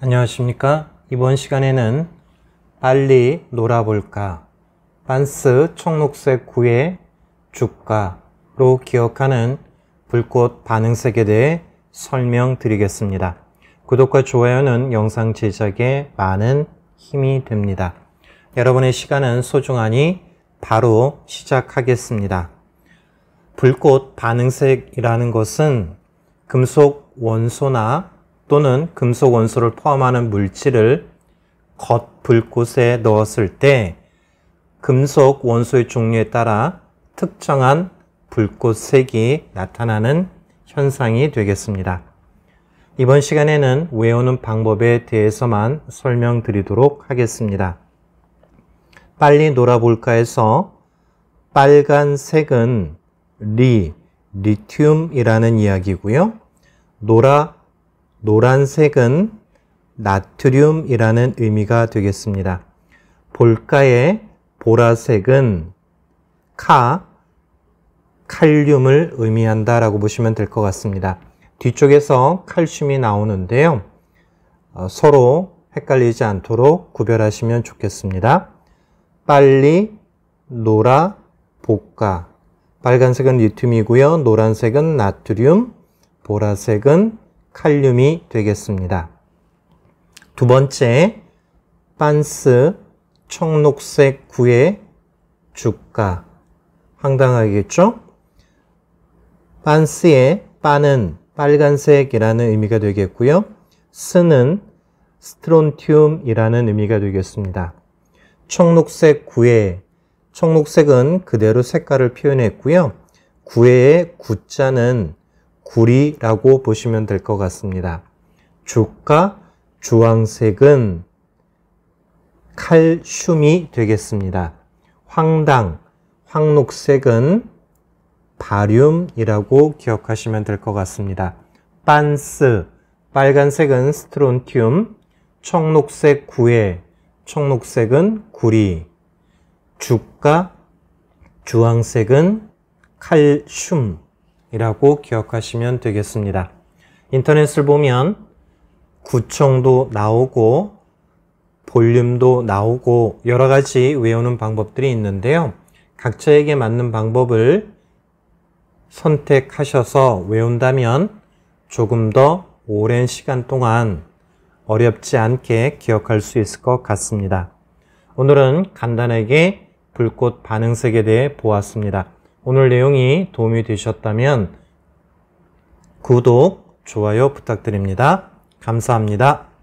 안녕하십니까 이번 시간에는 빨리 놀아볼까 반스 청록색 구의 주가로 기억하는 불꽃 반응색에 대해 설명드리겠습니다. 구독과 좋아요는 영상 제작에 많은 힘이 됩니다. 여러분의 시간은 소중하니 바로 시작하겠습니다. 불꽃 반응색이라는 것은 금속 원소나 또는 금속 원소를 포함하는 물질을 겉 불꽃에 넣었을 때 금속 원소의 종류에 따라 특정한 불꽃 색이 나타나는 현상이 되겠습니다. 이번 시간에는 외우는 방법에 대해서만 설명드리도록 하겠습니다. 빨리 놀아볼까 해서 빨간색은 리, 리튬이라는 이야기고요. 노라 노란색은 나트륨이라는 의미가 되겠습니다. 볼가의 보라색은 카, 칼륨을 의미한다라고 보시면 될 것 같습니다. 뒤쪽에서 칼슘이 나오는데요. 어, 서로 헷갈리지 않도록 구별하시면 좋겠습니다. 빨리, 노라, 볶아. 빨간색은 리튬이고요. 노란색은 나트륨, 보라색은 칼륨이 되겠습니다. 두 번째, 빤스 청록색 구의 주가 황당하겠죠? 빤스의 빠는 빨간색이라는 의미가 되겠고요. 스는 스트론티움이라는 의미가 되겠습니다. 청록색 구의 청록색은 그대로 색깔을 표현했고요. 구의 구자는 구리라고 보시면 될 것 같습니다. 주가 주황색은 칼슘이 되겠습니다. 황당, 황록색은 바륨이라고 기억하시면 될 것 같습니다. 빤스, 빨간색은 스트론티움, 청록색 구에, 청록색은 구리, 주가, 주황색은 칼슘, 이라고 기억하시면 되겠습니다. 인터넷을 보면 구청도 나오고 볼륨도 나오고 여러 가지 외우는 방법들이 있는데요. 각자에게 맞는 방법을 선택하셔서 외운다면 조금 더 오랜 시간 동안 어렵지 않게 기억할 수 있을 것 같습니다. 오늘은 간단하게 불꽃 반응색에 대해 보았습니다. 오늘 내용이 도움이 되셨다면 구독, 좋아요 부탁드립니다. 감사합니다.